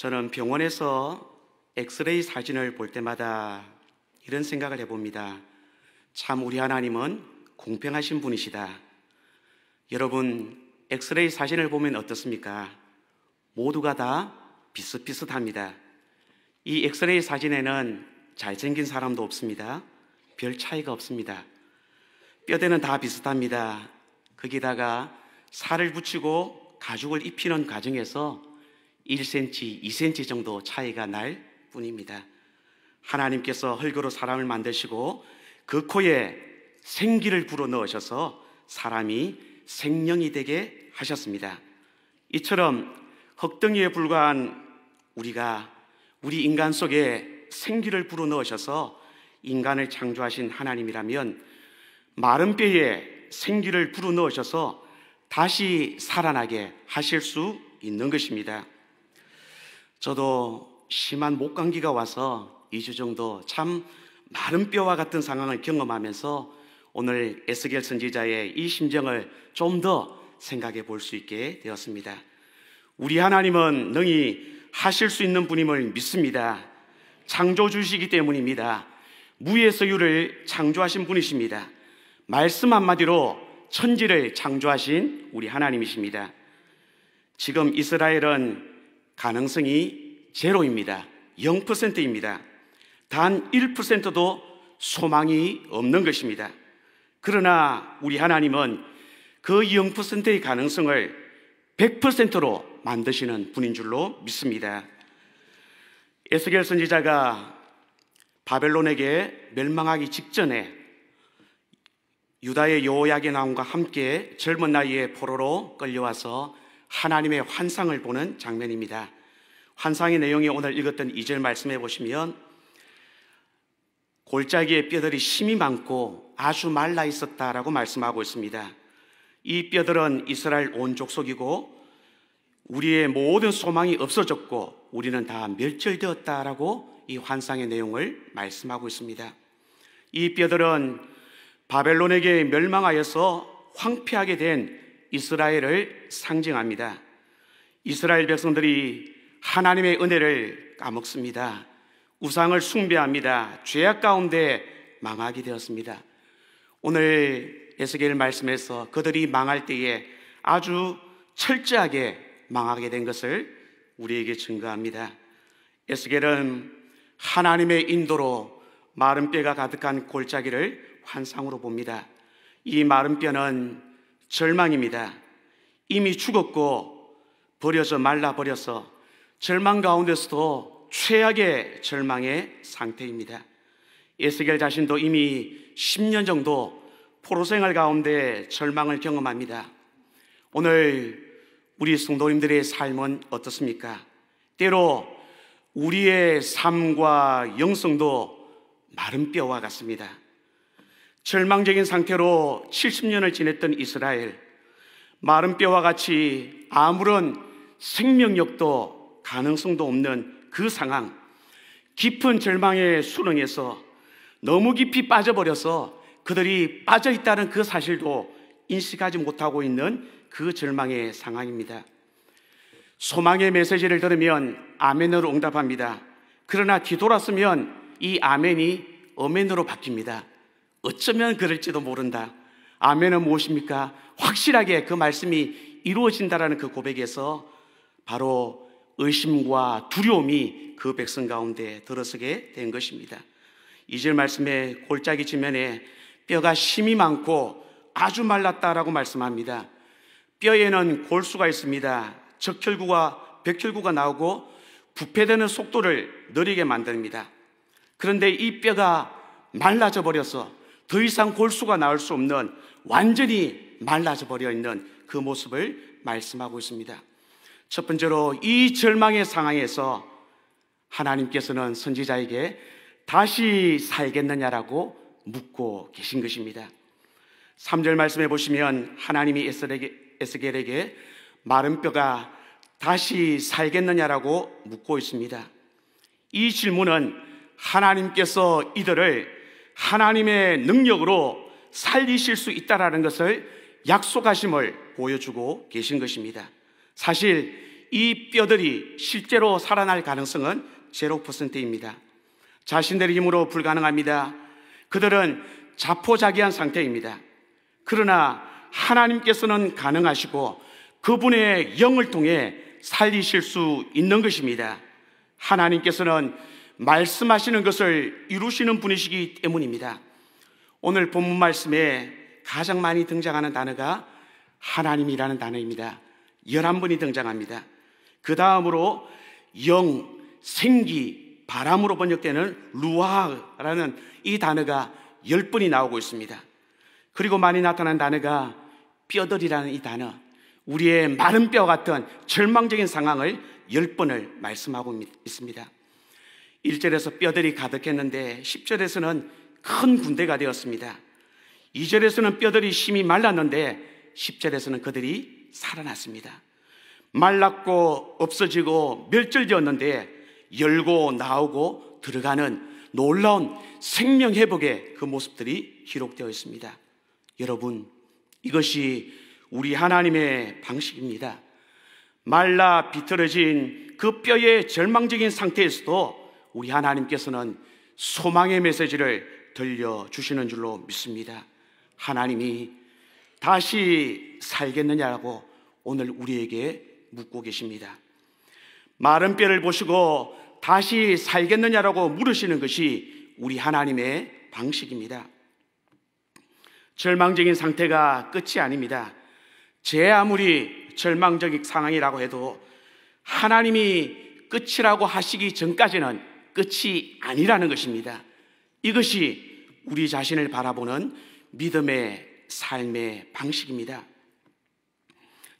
저는 병원에서 엑스레이 사진을 볼 때마다 이런 생각을 해봅니다. 참 우리 하나님은 공평하신 분이시다. 여러분, 엑스레이 사진을 보면 어떻습니까? 모두가 다 비슷비슷합니다. 이 엑스레이 사진에는 잘생긴 사람도 없습니다. 별 차이가 없습니다. 뼈대는 다 비슷합니다. 거기다가 살을 붙이고 가죽을 입히는 과정에서 1cm, 2cm 정도 차이가 날 뿐입니다. 하나님께서 흙으로 사람을 만드시고 그 코에 생기를 불어 넣으셔서 사람이 생명이 되게 하셨습니다. 이처럼 흙덩이에 불과한 우리가 우리 인간 속에 생기를 불어 넣으셔서 인간을 창조하신 하나님이라면 마른 뼈에 생기를 불어 넣으셔서 다시 살아나게 하실 수 있는 것입니다. 저도 심한 목감기가 와서 2주 정도 참 마른 뼈와 같은 상황을 경험하면서 오늘 에스겔 선지자의 이 심정을 좀 더 생각해 볼 수 있게 되었습니다. 우리 하나님은 능히 하실 수 있는 분임을 믿습니다. 창조주시기 때문입니다. 무의 서유를 창조하신 분이십니다. 말씀 한마디로 천지를 창조하신 우리 하나님이십니다. 지금 이스라엘은 가능성이 제로입니다. 0%입니다. 단 1%도 소망이 없는 것입니다. 그러나 우리 하나님은 그 0%의 가능성을 100%로 만드시는 분인 줄로 믿습니다. 에스겔 선지자가 바벨론에게 멸망하기 직전에 유다의 요약야의나온과 함께 젊은 나이에 포로로 끌려와서 하나님의 환상을 보는 장면입니다. 환상의 내용이 오늘 읽었던 2절 말씀해 보시면 골짜기의 뼈들이 심이 많고 아주 말라 있었다라고 말씀하고 있습니다. 이 뼈들은 이스라엘 온 족속이고 우리의 모든 소망이 없어졌고 우리는 다 멸절되었다라고 이 환상의 내용을 말씀하고 있습니다. 이 뼈들은 바벨론에게 멸망하여서 황폐하게 된 이스라엘을 상징합니다. 이스라엘 백성들이 하나님의 은혜를 까먹습니다. 우상을 숭배합니다. 죄악 가운데 망하게 되었습니다. 오늘 에스겔 말씀에서 그들이 망할 때에 아주 철저하게 망하게 된 것을 우리에게 증거합니다. 에스겔은 하나님의 인도로 마른 뼈가 가득한 골짜기를 환상으로 봅니다. 이 마른 뼈는 절망입니다. 이미 죽었고 버려져 말라버려서 절망 가운데서도 최악의 절망의 상태입니다. 예수겔 자신도 이미 10년 정도 포로생활 가운데 절망을 경험합니다. 오늘 우리 성도님들의 삶은 어떻습니까? 때로 우리의 삶과 영성도 마른 뼈와 같습니다. 절망적인 상태로 70년을 지냈던 이스라엘, 마른 뼈와 같이 아무런 생명력도 가능성도 없는 그 상황, 깊은 절망의 수렁에서 너무 깊이 빠져버려서 그들이 빠져있다는 그 사실도 인식하지 못하고 있는 그 절망의 상황입니다. 소망의 메시지를 들으면 아멘으로 응답합니다. 그러나 뒤돌았으면 이 아멘이 어멘으로 바뀝니다. 어쩌면 그럴지도 모른다. 아멘은 무엇입니까? 확실하게 그 말씀이 이루어진다라는 그 고백에서 바로 의심과 두려움이 그 백성 가운데 들어서게 된 것입니다. 이절 말씀에 골짜기 지면에 뼈가 심이 많고 아주 말랐다라고 말씀합니다. 뼈에는 골수가 있습니다. 적혈구가 백혈구가 나오고 부패되는 속도를 느리게 만듭니다. 그런데 이 뼈가 말라져 버려서 더 이상 골수가 나올 수 없는 완전히 말라져 버려 있는 그 모습을 말씀하고 있습니다. 첫 번째로 이 절망의 상황에서 하나님께서는 선지자에게 다시 살겠느냐라고 묻고 계신 것입니다. 3절 말씀해 보시면 하나님이 에스겔에게, 에스겔에게 마른 뼈가 다시 살겠느냐라고 묻고 있습니다. 이 질문은 하나님께서 이들을 하나님의 능력으로 살리실 수 있다라는 것을 약속하심을 보여주고 계신 것입니다. 사실 이 뼈들이 실제로 살아날 가능성은 제로퍼센트입니다 자신들의 힘으로 불가능합니다. 그들은 자포자기한 상태입니다. 그러나 하나님께서는 가능하시고 그분의 영을 통해 살리실 수 있는 것입니다. 하나님께서는 말씀하시는 것을 이루시는 분이시기 때문입니다. 오늘 본문 말씀에 가장 많이 등장하는 단어가 하나님이라는 단어입니다. 11번이 등장합니다. 그 다음으로 영, 생기, 바람으로 번역되는 루아라는 이 단어가 10번이 나오고 있습니다. 그리고 많이 나타난 단어가 뼈들이라는 이 단어, 우리의 마른 뼈 같은 절망적인 상황을 10번을 말씀하고 있습니다. 1절에서 뼈들이 가득했는데 10절에서는 큰 군대가 되었습니다. 2절에서는 뼈들이 심히 말랐는데 10절에서는 그들이 살아났습니다. 말랐고 없어지고 멸절되었는데 열고 나오고 들어가는 놀라운 생명 회복의 그 모습들이 기록되어 있습니다. 여러분, 이것이 우리 하나님의 방식입니다. 말라 비틀어진 그 뼈의 절망적인 상태에서도 우리 하나님께서는 소망의 메시지를 들려주시는 줄로 믿습니다. 하나님이 다시 살겠느냐고 오늘 우리에게 묻고 계십니다. 마른 뼈를 보시고 다시 살겠느냐라고 물으시는 것이 우리 하나님의 방식입니다. 절망적인 상태가 끝이 아닙니다. 제 아무리 절망적인 상황이라고 해도 하나님이 끝이라고 하시기 전까지는 끝이 아니라는 것입니다. 이것이 우리 자신을 바라보는 믿음의 삶의 방식입니다.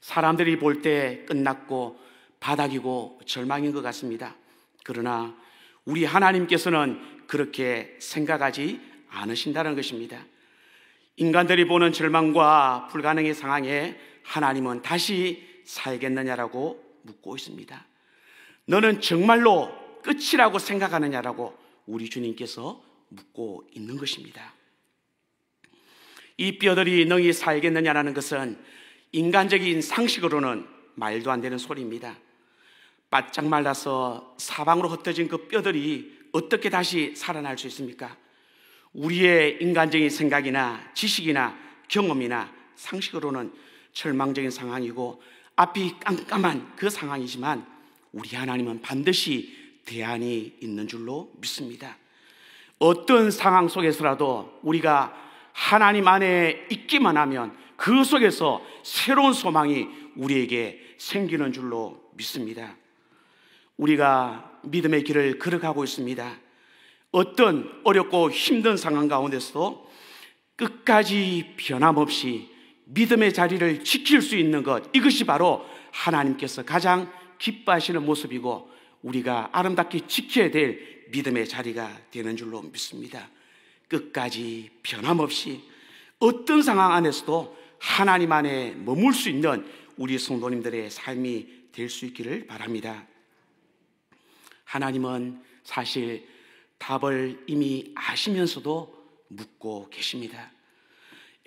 사람들이 볼 때 끝났고 바닥이고 절망인 것 같습니다. 그러나 우리 하나님께서는 그렇게 생각하지 않으신다는 것입니다. 인간들이 보는 절망과 불가능의 상황에 하나님은 다시 살겠느냐라고 묻고 있습니다. 너는 정말로 끝이라고 생각하느냐라고 우리 주님께서 묻고 있는 것입니다. 이 뼈들이 능히 살겠느냐라는 것은 인간적인 상식으로는 말도 안 되는 소리입니다. 바짝 말라서 사방으로 흩어진 그 뼈들이 어떻게 다시 살아날 수 있습니까? 우리의 인간적인 생각이나 지식이나 경험이나 상식으로는 절망적인 상황이고 앞이 깜깜한 그 상황이지만 우리 하나님은 반드시 대안이 있는 줄로 믿습니다. 어떤 상황 속에서라도 우리가 하나님 안에 있기만 하면 그 속에서 새로운 소망이 우리에게 생기는 줄로 믿습니다. 우리가 믿음의 길을 걸어가고 있습니다. 어떤 어렵고 힘든 상황 가운데서도 끝까지 변함없이 믿음의 자리를 지킬 수 있는 것 이것이 바로 하나님께서 가장 기뻐하시는 모습이고 우리가 아름답게 지켜야 될 믿음의 자리가 되는 줄로 믿습니다. 끝까지 변함없이 어떤 상황 안에서도 하나님 안에 머물 수 있는 우리 성도님들의 삶이 될 수 있기를 바랍니다. 하나님은 사실 답을 이미 아시면서도 묻고 계십니다.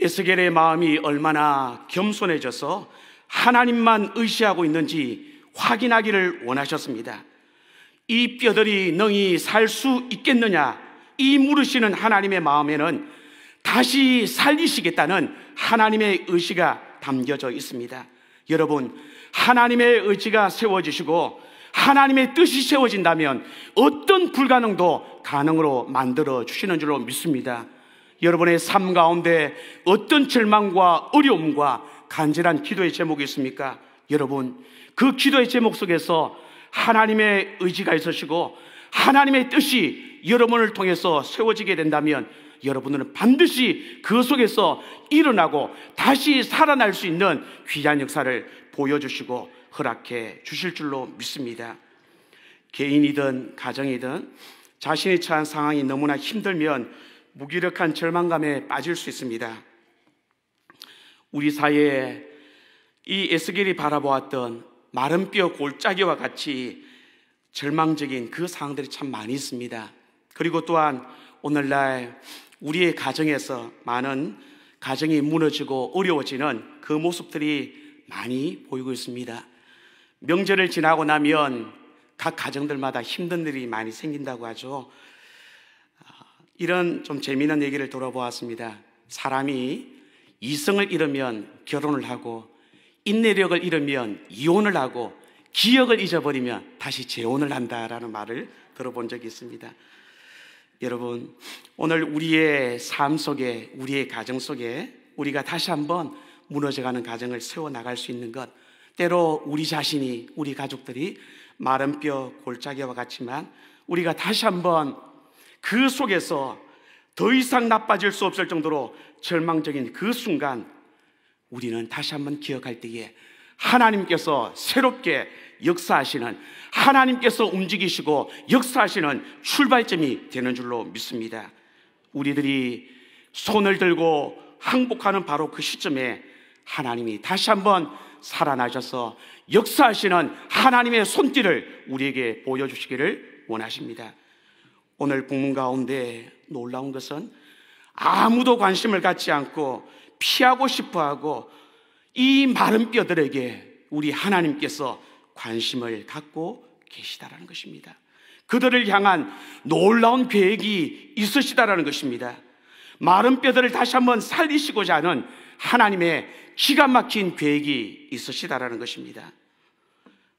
에스겔의 마음이 얼마나 겸손해져서 하나님만 의지하고 있는지 확인하기를 원하셨습니다. 이 뼈들이 능히 살 수 있겠느냐? 이 물으시는 하나님의 마음에는 다시 살리시겠다는 하나님의 의지가 담겨져 있습니다. 여러분, 하나님의 의지가 세워지시고 하나님의 뜻이 세워진다면 어떤 불가능도 가능으로 만들어 주시는 줄로 믿습니다. 여러분의 삶 가운데 어떤 절망과 어려움과 간절한 기도의 제목이 있습니까? 여러분, 그 기도의 제목 속에서 하나님의 의지가 있으시고 하나님의 뜻이 여러분을 통해서 세워지게 된다면 여러분은 들 반드시 그 속에서 일어나고 다시 살아날 수 있는 귀한 역사를 보여주시고 허락해 주실 줄로 믿습니다. 개인이든 가정이든 자신이 처한 상황이 너무나 힘들면 무기력한 절망감에 빠질 수 있습니다. 우리 사회에 이 에스겔이 바라보았던 마른 뼈 골짜기와 같이 절망적인 그 상황들이 참 많이 있습니다. 그리고 또한 오늘날 우리의 가정에서 많은 가정이 무너지고 어려워지는 그 모습들이 많이 보이고 있습니다. 명절을 지나고 나면 각 가정들마다 힘든 일이 많이 생긴다고 하죠. 아, 이런 좀 재미있는 얘기를 돌아보았습니다. 사람이 이성을 잃으면 결혼을 하고 인내력을 잃으면 이혼을 하고 기억을 잊어버리면 다시 재혼을 한다라는 말을 들어본 적이 있습니다. 여러분, 오늘 우리의 삶 속에, 우리의 가정 속에 우리가 다시 한번 무너져가는 가정을 세워나갈 수 있는 것, 때로 우리 자신이, 우리 가족들이 마른 뼈 골짜기와 같지만 우리가 다시 한번 그 속에서 더 이상 나빠질 수 없을 정도로 절망적인 그 순간 우리는 다시 한번 기억할 때에 하나님께서 새롭게 역사하시는 하나님께서 움직이시고 역사하시는 출발점이 되는 줄로 믿습니다. 우리들이 손을 들고 항복하는 바로 그 시점에 하나님이 다시 한번 살아나셔서 역사하시는 하나님의 손길을 우리에게 보여주시기를 원하십니다. 오늘 국문 가운데 놀라운 것은 아무도 관심을 갖지 않고 피하고 싶어 하고 이 마른 뼈들에게 우리 하나님께서 관심을 갖고 계시다라는 것입니다. 그들을 향한 놀라운 계획이 있으시다라는 것입니다. 마른 뼈들을 다시 한번 살리시고자 하는 하나님의 기가 막힌 계획이 있으시다라는 것입니다.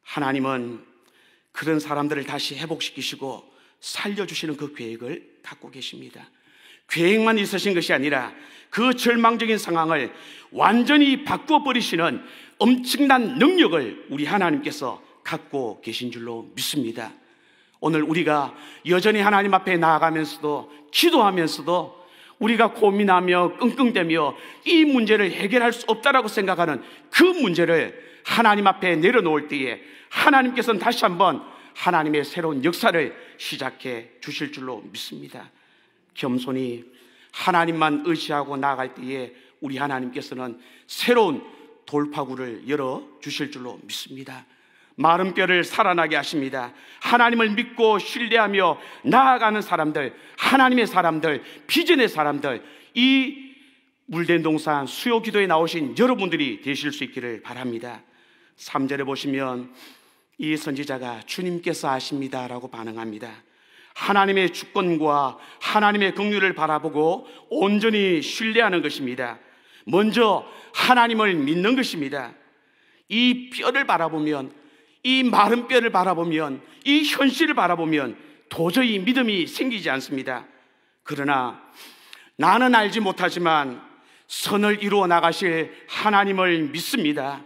하나님은 그런 사람들을 다시 회복시키시고 살려주시는 그 계획을 갖고 계십니다. 계획만 있으신 것이 아니라 그 절망적인 상황을 완전히 바꿔 버리시는 엄청난 능력을 우리 하나님께서 갖고 계신 줄로 믿습니다. 오늘 우리가 여전히 하나님 앞에 나아가면서도 기도하면서도 우리가 고민하며 끙끙대며 이 문제를 해결할 수 없다라고 생각하는 그 문제를 하나님 앞에 내려놓을 때에 하나님께서는 다시 한번 하나님의 새로운 역사를 시작해 주실 줄로 믿습니다. 겸손히 하나님만 의지하고 나아갈 때에 우리 하나님께서는 새로운 돌파구를 열어 주실 줄로 믿습니다. 마른 뼈를 살아나게 하십니다. 하나님을 믿고 신뢰하며 나아가는 사람들, 하나님의 사람들, 비전의 사람들, 이 물된 동산 수요 기도에 나오신 여러분들이 되실 수 있기를 바랍니다. 3절에 보시면 이 선지자가 주님께서 아십니다라고 반응합니다. 하나님의 주권과 하나님의 긍휼을 바라보고 온전히 신뢰하는 것입니다. 먼저 하나님을 믿는 것입니다. 이 뼈를 바라보면 이 마른 뼈를 바라보면 이 현실을 바라보면 도저히 믿음이 생기지 않습니다. 그러나 나는 알지 못하지만 선을 이루어 나가실 하나님을 믿습니다.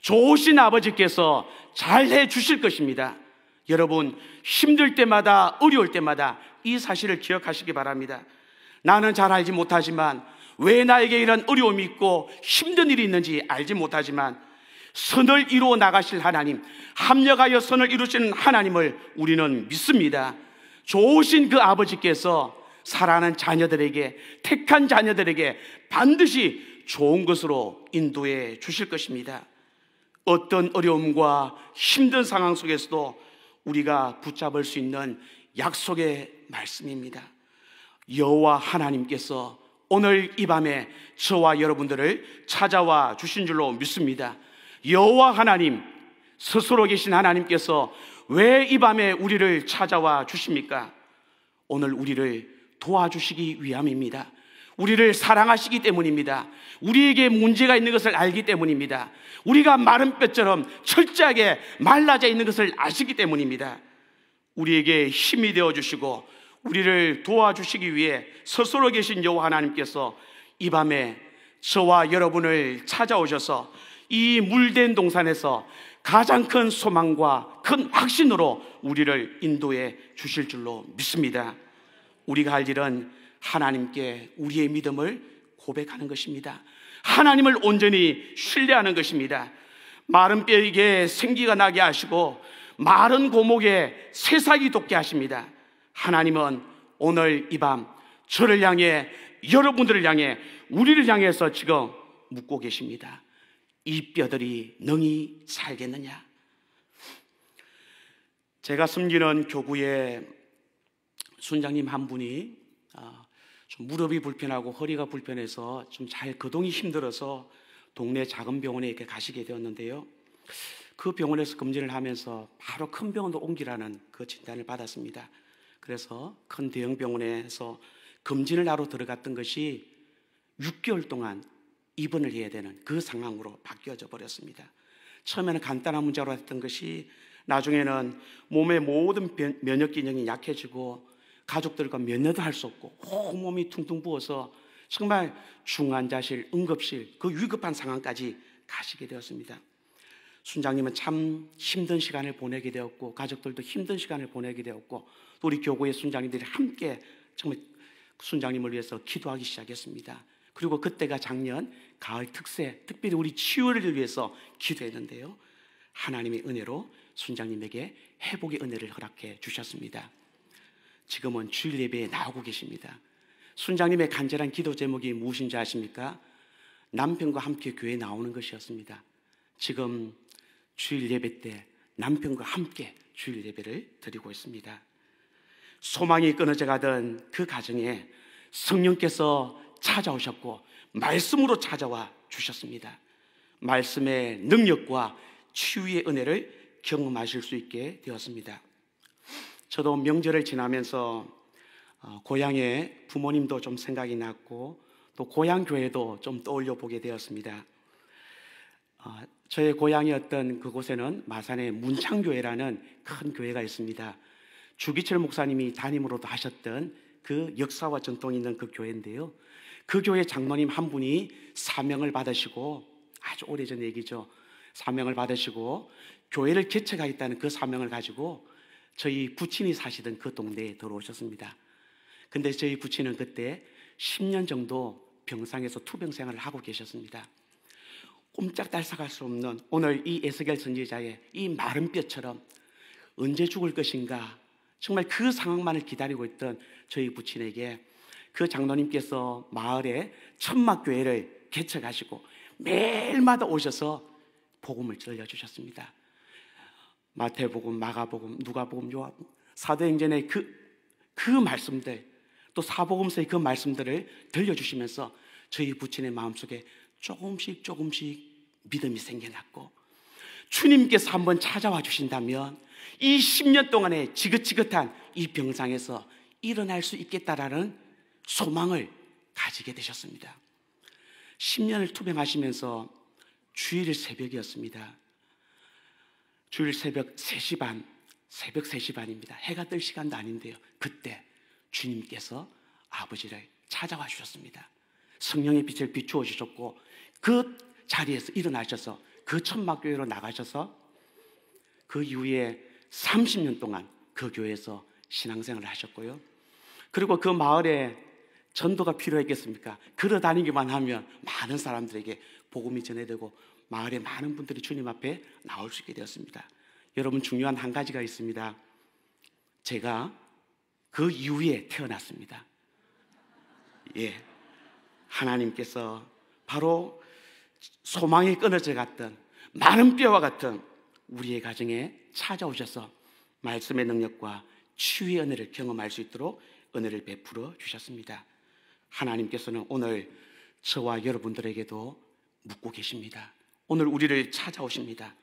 좋으신 아버지께서 잘해 주실 것입니다. 여러분, 힘들 때마다, 어려울 때마다 이 사실을 기억하시기 바랍니다. 나는 잘 알지 못하지만, 왜 나에게 이런 어려움이 있고 힘든 일이 있는지 알지 못하지만, 선을 이루어 나가실 하나님, 합력하여 선을 이루시는 하나님을 우리는 믿습니다. 좋으신 그 아버지께서 사랑하는 자녀들에게, 택한 자녀들에게 반드시 좋은 것으로 인도해 주실 것입니다. 어떤 어려움과 힘든 상황 속에서도 우리가 붙잡을 수 있는 약속의 말씀입니다. 여호와 하나님께서 오늘 이 밤에 저와 여러분들을 찾아와 주신 줄로 믿습니다. 여호와 하나님 스스로 계신 하나님께서 왜 이 밤에 우리를 찾아와 주십니까? 오늘 우리를 도와주시기 위함입니다. 우리를 사랑하시기 때문입니다. 우리에게 문제가 있는 것을 알기 때문입니다. 우리가 마른 뼈처럼 철저하게 말라져 있는 것을 아시기 때문입니다. 우리에게 힘이 되어 주시고 우리를 도와주시기 위해 서스로 계신 여호와 하나님께서 이 밤에 저와 여러분을 찾아오셔서 이 물된 동산에서 가장 큰 소망과 큰 확신으로 우리를 인도해 주실 줄로 믿습니다. 우리가 할 일은 하나님께 우리의 믿음을 고백하는 것입니다. 하나님을 온전히 신뢰하는 것입니다. 마른 뼈에게 생기가 나게 하시고 마른 고목에 새싹이 돋게 하십니다. 하나님은 오늘 이 밤 저를 향해 여러분들을 향해 우리를 향해서 지금 묻고 계십니다. 이 뼈들이 능히 살겠느냐? 제가 섬기는 교구에 순장님 한 분이 좀 무릎이 불편하고 허리가 불편해서 좀 잘 거동이 힘들어서 동네 작은 병원에 이렇게 가시게 되었는데요. 그 병원에서 검진을 하면서 바로 큰 병원으로 옮기라는 그 진단을 받았습니다. 그래서 큰 대형 병원에서 검진을 하러 들어갔던 것이 6개월 동안 입원을 해야 되는 그 상황으로 바뀌어져 버렸습니다. 처음에는 간단한 문제로 했던 것이 나중에는 몸의 모든 면역 기능이 약해지고 가족들과 면회도 할 수 없고 온몸이 퉁퉁 부어서 정말 중환자실, 응급실 그 위급한 상황까지 가시게 되었습니다. 순장님은 참 힘든 시간을 보내게 되었고 가족들도 힘든 시간을 보내게 되었고 우리 교구의 순장님들이 함께 정말 순장님을 위해서 기도하기 시작했습니다. 그리고 그때가 작년 가을 특세 특별히 우리 치유를 위해서 기도했는데요. 하나님의 은혜로 순장님에게 회복의 은혜를 허락해 주셨습니다. 지금은 주일 예배에 나오고 계십니다. 순장님의 간절한 기도 제목이 무엇인지 아십니까? 남편과 함께 교회에 나오는 것이었습니다. 지금 주일 예배 때 남편과 함께 주일 예배를 드리고 있습니다. 소망이 끊어져 가던 그 가정에 성령께서 찾아오셨고 말씀으로 찾아와 주셨습니다. 말씀의 능력과 치유의 은혜를 경험하실 수 있게 되었습니다. 저도 명절을 지나면서 어, 고향의 부모님도 좀 생각이 났고 또 고향 교회도 좀 떠올려 보게 되었습니다. 어, 저의 고향이었던 그곳에는 마산의 문창교회라는 큰 교회가 있습니다. 주기철 목사님이 담임으로도 하셨던 그 역사와 전통이 있는 그 교회인데요. 그 교회 장로님 한 분이 사명을 받으시고 아주 오래전 얘기죠. 사명을 받으시고 교회를 개척하겠다는 그 사명을 가지고 저희 부친이 사시던 그 동네에 들어오셨습니다. 근데 저희 부친은 그때 10년 정도 병상에서 투병 생활을 하고 계셨습니다. 꼼짝달싹할 수 없는 오늘 이 에스겔 선지자의 이 마른 뼈처럼 언제 죽을 것인가 정말 그 상황만을 기다리고 있던 저희 부친에게 그 장로님께서 마을에 천막교회를 개척하시고 매일마다 오셔서 복음을 들려주셨습니다. 마태복음, 마가복음, 누가복음, 요한복음, 사도행전의 그, 그 말씀들, 또 사복음서의 그 말씀들을 들려주시면서 저희 부친의 마음속에 조금씩 조금씩 믿음이 생겨났고 주님께서 한번 찾아와 주신다면 이 10년 동안의 지긋지긋한 이 병상에서 일어날 수 있겠다라는 소망을 가지게 되셨습니다. 10년을 투병하시면서 주일 새벽이었습니다. 주일 새벽 3시 반, 새벽 3시 반입니다. 해가 뜰 시간도 아닌데요. 그때 주님께서 아버지를 찾아와 주셨습니다. 성령의 빛을 비추어 주셨고 그 자리에서 일어나셔서 그 천막교회로 나가셔서 그 이후에 30년 동안 그 교회에서 신앙생활을 하셨고요. 그리고 그 마을에 전도가 필요했겠습니까? 걸어 다니기만 하면 많은 사람들에게 복음이 전해되고 마을에 많은 분들이 주님 앞에 나올 수 있게 되었습니다. 여러분 중요한 한 가지가 있습니다. 제가 그 이후에 태어났습니다. 예. 하나님께서 바로 소망이 끊어져 갔던 많은 뼈와 같은 우리의 가정에 찾아오셔서 말씀의 능력과 치유의 은혜를 경험할 수 있도록 은혜를 베풀어 주셨습니다. 하나님께서는 오늘 저와 여러분들에게도 묻고 계십니다. 오늘 우리를 찾아오십니다.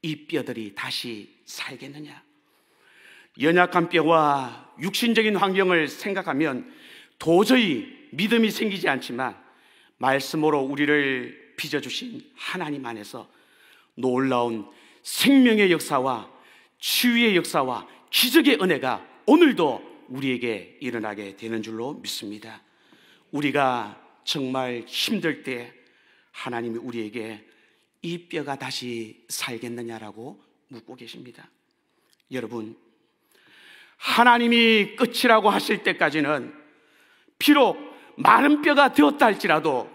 이 뼈들이 다시 살겠느냐? 연약한 뼈와 육신적인 환경을 생각하면 도저히 믿음이 생기지 않지만 말씀으로 우리를 빚어주신 하나님 안에서 놀라운 생명의 역사와 치유의 역사와 기적의 은혜가 오늘도 우리에게 일어나게 되는 줄로 믿습니다. 우리가 정말 힘들 때 하나님이 우리에게 이 뼈가 다시 살겠느냐라고 묻고 계십니다. 여러분, 하나님이 끝이라고 하실 때까지는 비록 마른 뼈가 되었다 할지라도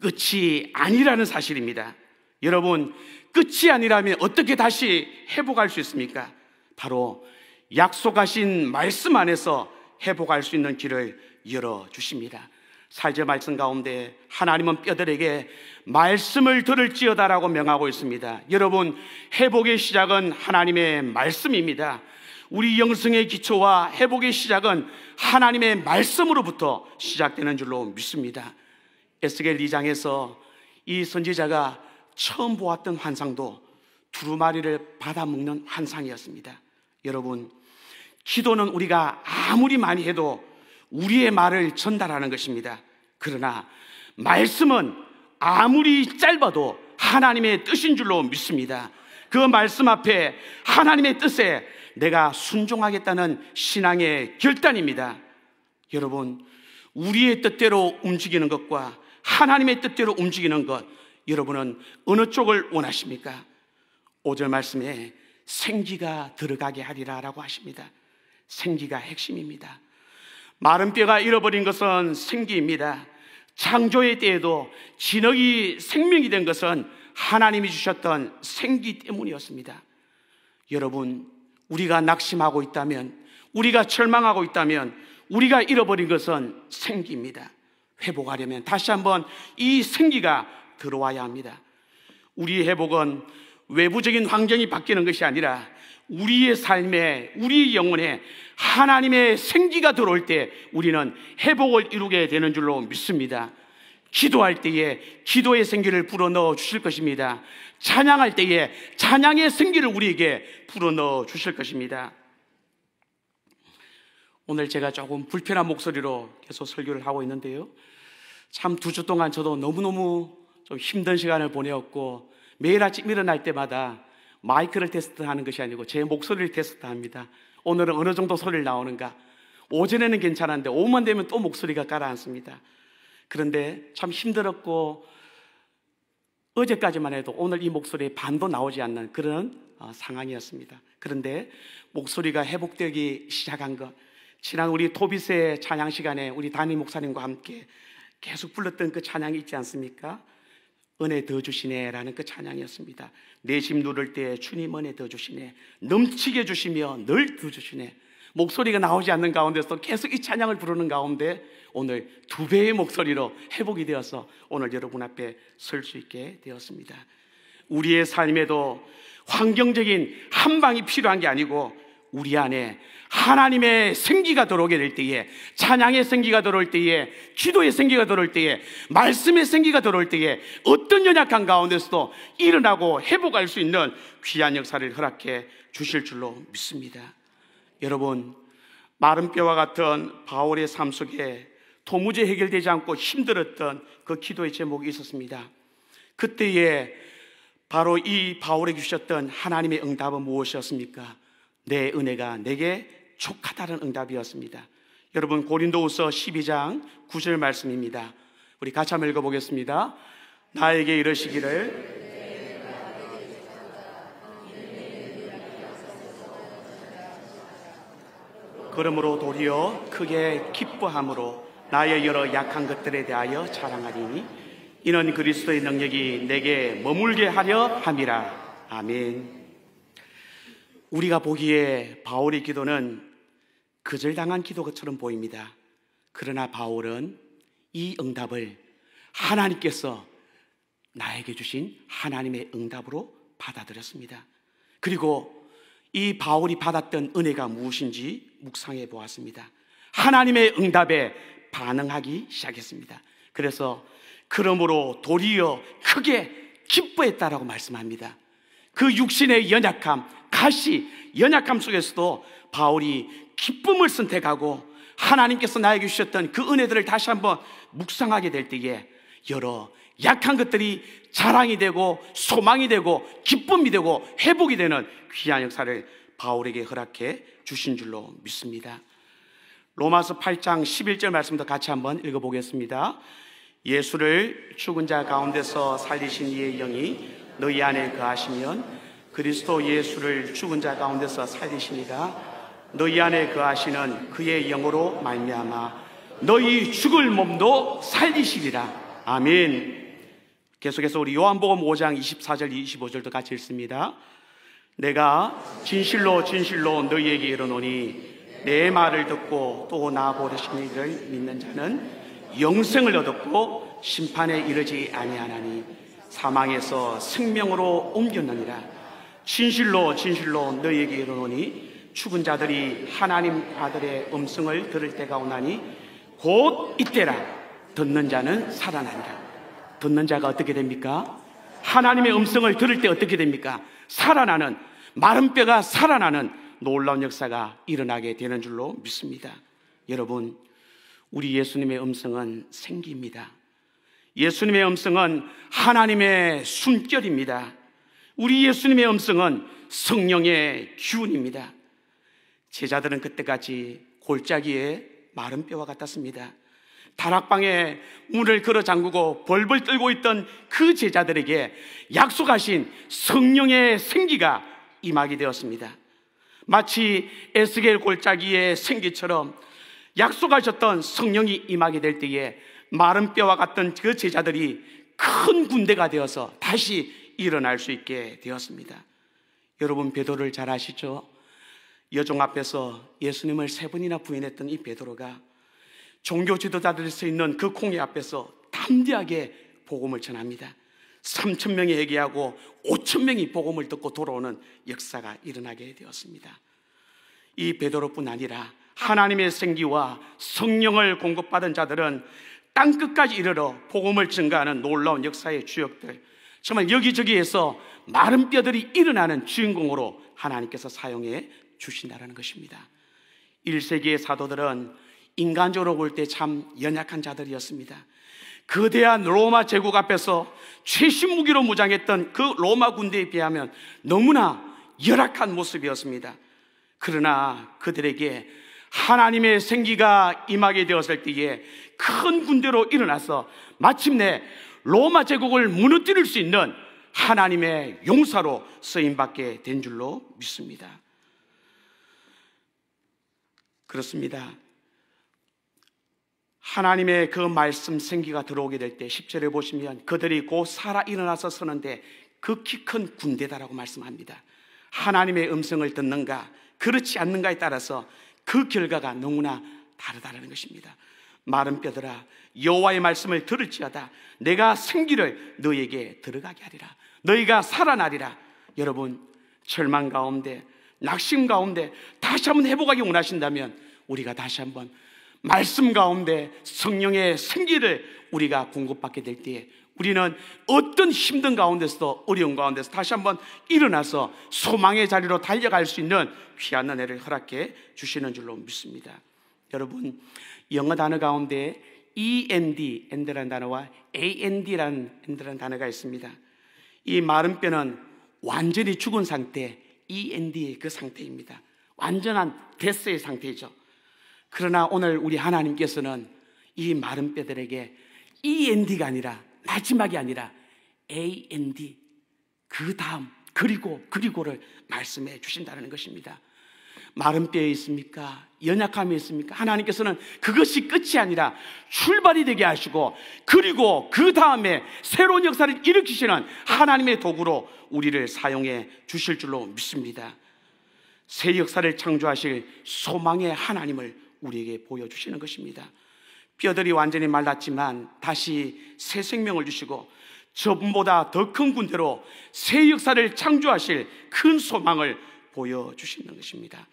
끝이 아니라는 사실입니다. 여러분, 끝이 아니라면 어떻게 다시 회복할 수 있습니까? 바로 약속하신 말씀 안에서 회복할 수 있는 길을 열어 주십니다. 살제 말씀 가운데 하나님은 뼈들에게 말씀을 들을지어다라고 명하고 있습니다. 여러분, 회복의 시작은 하나님의 말씀입니다. 우리 영성의 기초와 회복의 시작은 하나님의 말씀으로부터 시작되는 줄로 믿습니다. 에스겔 2장에서 이 선지자가 처음 보았던 환상도 두루마리를 받아먹는 환상이었습니다. 여러분, 기도는 우리가 아무리 많이 해도 우리의 말을 전달하는 것입니다. 그러나 말씀은 아무리 짧아도 하나님의 뜻인 줄로 믿습니다. 그 말씀 앞에 하나님의 뜻에 내가 순종하겠다는 신앙의 결단입니다. 여러분, 우리의 뜻대로 움직이는 것과 하나님의 뜻대로 움직이는 것, 여러분은 어느 쪽을 원하십니까? 5절 말씀에 생기가 들어가게 하리라 라고 하십니다. 생기가 핵심입니다. 마른 뼈가 잃어버린 것은 생기입니다. 창조의 때에도 진흙이 생명이 된 것은 하나님이 주셨던 생기 때문이었습니다. 여러분, 우리가 낙심하고 있다면, 우리가 절망하고 있다면, 우리가 잃어버린 것은 생기입니다. 회복하려면 다시 한번 이 생기가 들어와야 합니다. 우리의 회복은 외부적인 환경이 바뀌는 것이 아니라 우리의 삶에, 우리의 영혼에 하나님의 생기가 들어올 때 우리는 회복을 이루게 되는 줄로 믿습니다. 기도할 때에 기도의 생기를 불어넣어 주실 것입니다. 찬양할 때에 찬양의 생기를 우리에게 불어넣어 주실 것입니다. 오늘 제가 조금 불편한 목소리로 계속 설교를 하고 있는데요. 참 두 주 동안 저도 너무너무 좀 힘든 시간을 보내었고 매일 아침 일어날 때마다 마이크를 테스트하는 것이 아니고 제 목소리를 테스트합니다. 오늘은 어느 정도 소리를 나오는가? 오전에는 괜찮았는데 오후만 되면 또 목소리가 가라앉습니다. 그런데 참 힘들었고 어제까지만 해도 오늘 이목소리에 반도 나오지 않는 그런 어, 상황이었습니다. 그런데 목소리가 회복되기 시작한 것, 지난 우리 토비스의 찬양 시간에 우리 담임 목사님과 함께 계속 불렀던 그 찬양이 있지 않습니까? 은혜 더 주시네라는 그 찬양이었습니다. 내심 누를 때 주님 은혜 더 주시네. 넘치게 주시며 늘더 주시네. 목소리가 나오지 않는 가운데서 계속 이 찬양을 부르는 가운데 오늘 두 배의 목소리로 회복이 되어서 오늘 여러분 앞에 설 수 있게 되었습니다. 우리의 삶에도 환경적인 한 방이 필요한 게 아니고 우리 안에 하나님의 생기가 들어오게 될 때에 찬양의 생기가 들어올 때에 기도의 생기가 들어올 때에 말씀의 생기가 들어올 때에 어떤 연약한 가운데서도 일어나고 회복할 수 있는 귀한 역사를 허락해 주실 줄로 믿습니다. 여러분 마른 뼈와 같은 바울의 삶 속에 도무지 해결되지 않고 힘들었던 그 기도의 제목이 있었습니다. 그때에 바로 이 바울에게 주셨던 하나님의 응답은 무엇이었습니까? 내 은혜가 내게 촉하다는 응답이었습니다. 여러분 고린도후서 12장 9절 말씀입니다. 우리 같이 한번 읽어보겠습니다. 나에게 이러시기를 그러므로 도리어 크게 기뻐함으로 나의 여러 약한 것들에 대하여 자랑하리니 이는 그리스도의 능력이 내게 머물게 하려 함이라. 아멘. 우리가 보기에 바울의 기도는 거절당한 기도처럼 보입니다. 그러나 바울은 이 응답을 하나님께서 나에게 주신 하나님의 응답으로 받아들였습니다. 그리고 이 바울이 받았던 은혜가 무엇인지 묵상해 보았습니다. 하나님의 응답에 반응하기 시작했습니다. 그래서 그러므로 도리어 크게 기뻐했다라고 말씀합니다. 그 육신의 연약함, 다시 연약함 속에서도 바울이 기쁨을 선택하고 하나님께서 나에게 주셨던 그 은혜들을 다시 한번 묵상하게 될 때에 여러 약한 것들이 자랑이 되고 소망이 되고 기쁨이 되고 회복이 되는 귀한 역사를 바울에게 허락해 주신 줄로 믿습니다. 로마서 8장 11절 말씀도 같이 한번 읽어보겠습니다. 예수를 죽은 자 가운데서 살리신 이의 영이 너희 안에 그하시면 그리스도 예수를 죽은 자 가운데서 살리시니가 너희 안에 그하시는 그의 영으로 말미암아 너희 죽을 몸도 살리시리라. 아멘. 계속해서 우리 요한복음 5장 24절 25절도 같이 읽습니다. 내가 진실로 진실로 너희에게 이르노니 내 말을 듣고 또 나 보내신 이를 믿는 자는 영생을 얻었고 심판에 이르지 아니하나니 사망에서 생명으로 옮겼느니라. 진실로 진실로 너희에게 이르노니 죽은 자들이 하나님 아들의 음성을 들을 때가 오나니 곧 이때라 듣는 자는 살아난다. 듣는 자가 어떻게 됩니까? 하나님의 음성을 들을 때 어떻게 됩니까? 살아나는 마른 뼈가 살아나는 놀라운 역사가 일어나게 되는 줄로 믿습니다. 여러분, 우리 예수님의 음성은 생기입니다. 예수님의 음성은 하나님의 숨결입니다. 우리 예수님의 음성은 성령의 기운입니다. 제자들은 그때까지 골짜기에 마른 뼈와 같았습니다. 다락방에 문을 걸어 잠그고 벌벌 떨고 있던 그 제자들에게 약속하신 성령의 생기가 임하게 되었습니다. 마치 에스겔 골짜기의 생기처럼 약속하셨던 성령이 임하게 될 때에 마른 뼈와 같던 그 제자들이 큰 군대가 되어서 다시 일어날 수 있게 되었습니다. 여러분 베드로를 잘 아시죠? 여종 앞에서 예수님을 세 번이나 부인했던 이 베드로가 종교 지도자들이 서 있는 그 콩이 앞에서 담대하게 복음을 전합니다. 3천 명이 회개하고 5천 명이 복음을 듣고 돌아오는 역사가 일어나게 되었습니다. 이 베드로뿐 아니라 하나님의 생기와 성령을 공급받은 자들은 땅 끝까지 이르러 복음을 증가하는 놀라운 역사의 주역들 정말 여기저기에서 마른 뼈들이 일어나는 주인공으로 하나님께서 사용해 주신다는 것입니다. 1세기의 사도들은 인간적으로 볼 때 참 연약한 자들이었습니다. 거대한 로마 제국 앞에서 최신 무기로 무장했던 그 로마 군대에 비하면 너무나 열악한 모습이었습니다. 그러나 그들에게 하나님의 생기가 임하게 되었을 때에 큰 군대로 일어나서 마침내 로마 제국을 무너뜨릴 수 있는 하나님의 용사로 쓰임받게 된 줄로 믿습니다. 그렇습니다. 하나님의 그 말씀 생기가 들어오게 될 때 10절에 보시면 그들이 곧 살아 일어나서 서는데 극히 큰 군대다라고 말씀합니다. 하나님의 음성을 듣는가 그렇지 않는가에 따라서 그 결과가 너무나 다르다는 것입니다. 마른 뼈들아 여호와의 말씀을 들을지어다 내가 생기를 너에게 들어가게 하리라 너희가 살아나리라 여러분 절망 가운데 낙심 가운데 다시 한번 회복하기 원하신다면 우리가 다시 한번 말씀 가운데 성령의 생기를 우리가 공급받게 될 때에 우리는 어떤 힘든 가운데서도 어려운 가운데서 다시 한번 일어나서 소망의 자리로 달려갈 수 있는 귀한 은혜를 허락해 주시는 줄로 믿습니다. 여러분, 영어 단어 가운데 END, e 엔드라는 단어와 AND라는 엔드라는 단어가 있습니다. 이 마른 뼈는 완전히 죽은 상태, END의 그 상태입니다. 완전한 데스의 상태이죠. 그러나 오늘 우리 하나님께서는 이 마른 뼈들에게 END가 아니라 마지막이 아니라 AND 그 다음 그리고 그리고를 말씀해 주신다는 것입니다. 마른 뼈에 있습니까? 연약함에 있습니까? 하나님께서는 그것이 끝이 아니라 출발이 되게 하시고 그리고 그 다음에 새로운 역사를 일으키시는 하나님의 도구로 우리를 사용해 주실 줄로 믿습니다. 새 역사를 창조하실 소망의 하나님을 우리에게 보여주시는 것입니다. 뼈들이 완전히 말랐지만 다시 새 생명을 주시고 저분보다 더 큰 군대로 새 역사를 창조하실 큰 소망을 보여주시는 것입니다.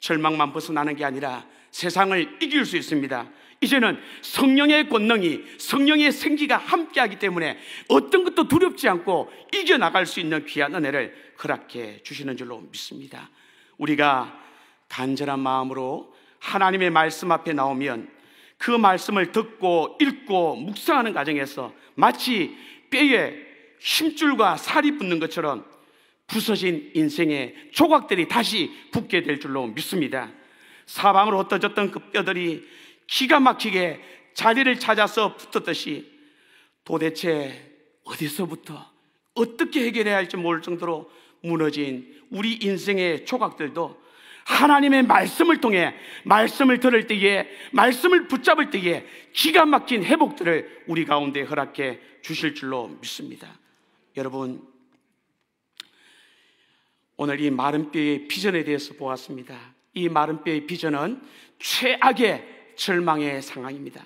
절망만 벗어나는 게 아니라 세상을 이길 수 있습니다. 이제는 성령의 권능이 성령의 생기가 함께하기 때문에 어떤 것도 두렵지 않고 이겨나갈 수 있는 귀한 은혜를 허락해 주시는 줄로 믿습니다. 우리가 간절한 마음으로 하나님의 말씀 앞에 나오면 그 말씀을 듣고 읽고 묵상하는 과정에서 마치 뼈에 힘줄과 살이 붙는 것처럼 부서진 인생의 조각들이 다시 붙게 될 줄로 믿습니다. 사방으로 흩어졌던 그 뼈들이 기가 막히게 자리를 찾아서 붙었듯이 도대체 어디서부터 어떻게 해결해야 할지 모를 정도로 무너진 우리 인생의 조각들도 하나님의 말씀을 통해 말씀을 들을 때에 말씀을 붙잡을 때에 기가 막힌 회복들을 우리 가운데 허락해 주실 줄로 믿습니다. 여러분 오늘 이 마른 뼈의 비전에 대해서 보았습니다. 이 마른 뼈의 비전은 최악의 절망의 상황입니다.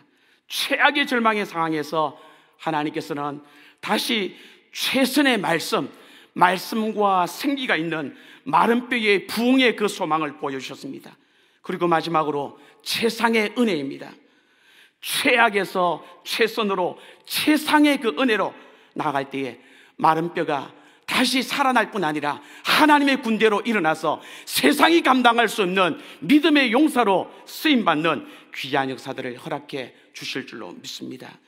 최악의 절망의 상황에서 하나님께서는 다시 최선의 말씀, 말씀과 생기가 있는 마른 뼈의 부흥의 그 소망을 보여주셨습니다. 그리고 마지막으로 최상의 은혜입니다. 최악에서 최선으로 최상의 그 은혜로 나아갈 때에 마른 뼈가 다시 살아날 뿐 아니라 하나님의 군대로 일어나서 세상이 감당할 수 없는 믿음의 용사로 쓰임받는 귀한 역사들을 허락해 주실 줄로 믿습니다.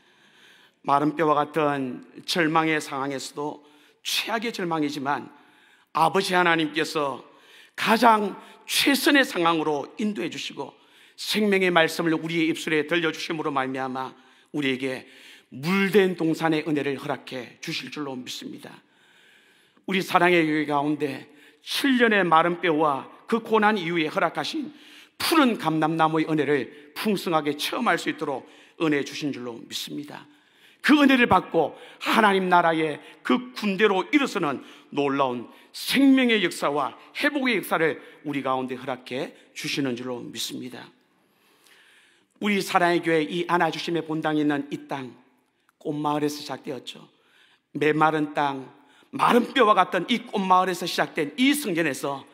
마른 뼈와 같은 절망의 상황에서도 최악의 절망이지만 아버지 하나님께서 가장 최선의 상황으로 인도해 주시고 생명의 말씀을 우리의 입술에 들려 주심으로 말미암아 우리에게 물된 동산의 은혜를 허락해 주실 줄로 믿습니다. 우리 사랑의 교회 가운데 7년의 마른 뼈와 그 고난 이후에 허락하신 푸른 감남나무의 은혜를 풍성하게 체험할 수 있도록 은혜 주신 줄로 믿습니다. 그 은혜를 받고 하나님 나라의 그 군대로 일어서는 놀라운 생명의 역사와 회복의 역사를 우리 가운데 허락해 주시는 줄로 믿습니다. 우리 사랑의 교회 이 안아주심의 본당이 있는 이 땅, 꽃마을에서 시작되었죠. 메마른 땅, 마른 뼈와 같던 이 꽃마을에서 시작된 이 성전에서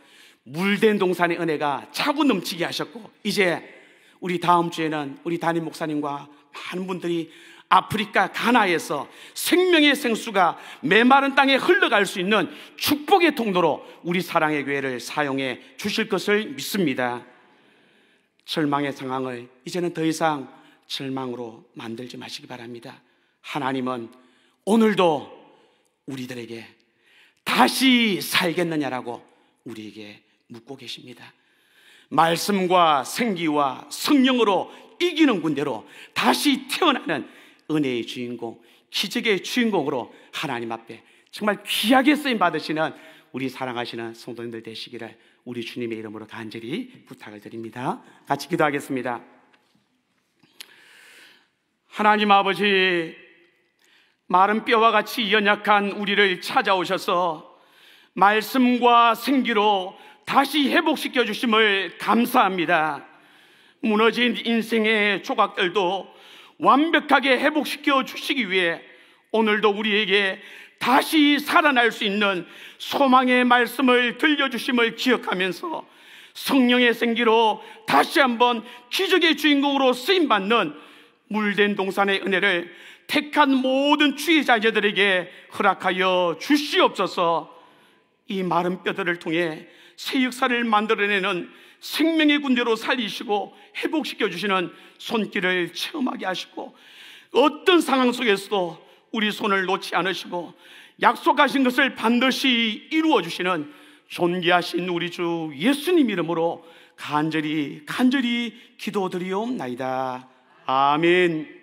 물된 동산의 은혜가 차고 넘치게 하셨고 이제 우리 다음 주에는 우리 담임 목사님과 많은 분들이 아프리카 가나에서 생명의 생수가 메마른 땅에 흘러갈 수 있는 축복의 통로로 우리 사랑의 교회를 사용해 주실 것을 믿습니다. 절망의 상황을 이제는 더 이상 절망으로 만들지 마시기 바랍니다. 하나님은 오늘도 우리들에게 다시 살겠느냐라고 우리에게 묻고 계십니다. 말씀과 생기와 성령으로 이기는 군대로 다시 태어나는 은혜의 주인공, 기적의 주인공으로 하나님 앞에 정말 귀하게 쓰임 받으시는 우리 사랑하시는 성도님들 되시기를 우리 주님의 이름으로 간절히 부탁을 드립니다. 같이 기도하겠습니다. 하나님 아버지, 마른 뼈와 같이 연약한 우리를 찾아오셔서 말씀과 생기로 다시 회복시켜 주심을 감사합니다. 무너진 인생의 조각들도 완벽하게 회복시켜 주시기 위해 오늘도 우리에게 다시 살아날 수 있는 소망의 말씀을 들려주심을 기억하면서 성령의 생기로 다시 한번 기적의 주인공으로 쓰임받는 물된 동산의 은혜를 택한 모든 취재자들에게 허락하여 주시옵소서 이 마른 뼈들을 통해 새 역사를 만들어내는 생명의 군대로 살리시고 회복시켜 주시는 손길을 체험하게 하시고 어떤 상황 속에서도 우리 손을 놓지 않으시고 약속하신 것을 반드시 이루어 주시는 존귀하신 우리 주 예수님 이름으로 간절히 간절히 기도드리옵나이다. 아멘.